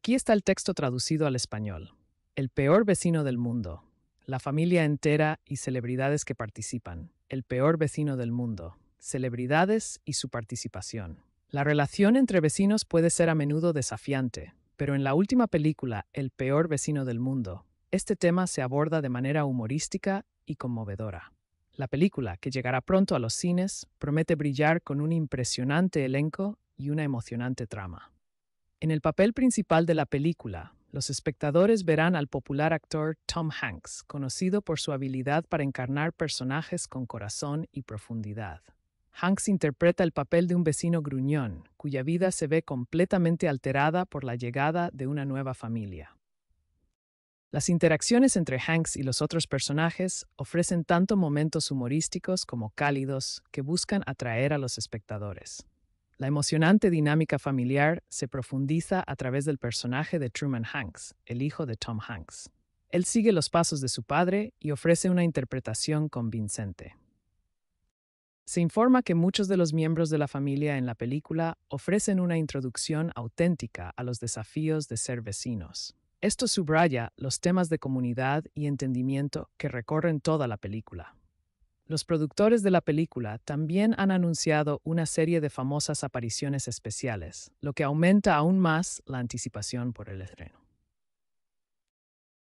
Aquí está el texto traducido al español. El peor vecino del mundo. La familia entera y celebridades que participan. El peor vecino del mundo. Celebridades y su participación. La relación entre vecinos puede ser a menudo desafiante, pero en la última película, El peor vecino del mundo, este tema se aborda de manera humorística y conmovedora. La película, que llegará pronto a los cines, promete brillar con un impresionante elenco y una emocionante trama. En el papel principal de la película, los espectadores verán al popular actor Tom Hanks, conocido por su habilidad para encarnar personajes con corazón y profundidad. Hanks interpreta el papel de un vecino gruñón, cuya vida se ve completamente alterada por la llegada de una nueva familia. Las interacciones entre Hanks y los otros personajes ofrecen tanto momentos humorísticos como cálidos que buscan atraer a los espectadores. La emocionante dinámica familiar se profundiza a través del personaje de Truman Hanks, el hijo de Tom Hanks. Él sigue los pasos de su padre y ofrece una interpretación convincente. Se informa que muchos de los miembros de la familia en la película ofrecen una introducción auténtica a los desafíos de ser vecinos. Esto subraya los temas de comunidad y entendimiento que recorren toda la película. Los productores de la película también han anunciado una serie de famosas apariciones especiales, lo que aumenta aún más la anticipación por el estreno.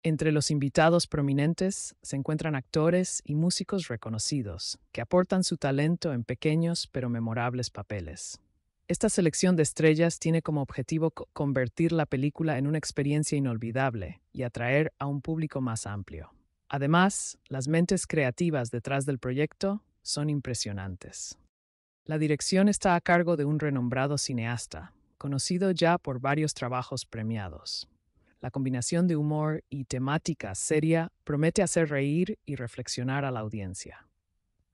Entre los invitados prominentes se encuentran actores y músicos reconocidos, que aportan su talento en pequeños pero memorables papeles. Esta selección de estrellas tiene como objetivo convertir la película en una experiencia inolvidable y atraer a un público más amplio. Además, las mentes creativas detrás del proyecto son impresionantes. La dirección está a cargo de un renombrado cineasta, conocido ya por varios trabajos premiados. La combinación de humor y temática seria promete hacer reír y reflexionar a la audiencia.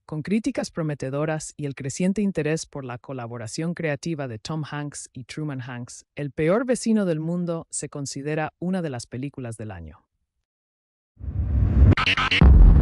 Con críticas prometedoras y el creciente interés por la colaboración creativa de Tom Hanks y Truman Hanks, El peor vecino del mundo se considera una de las películas del año. Thank you.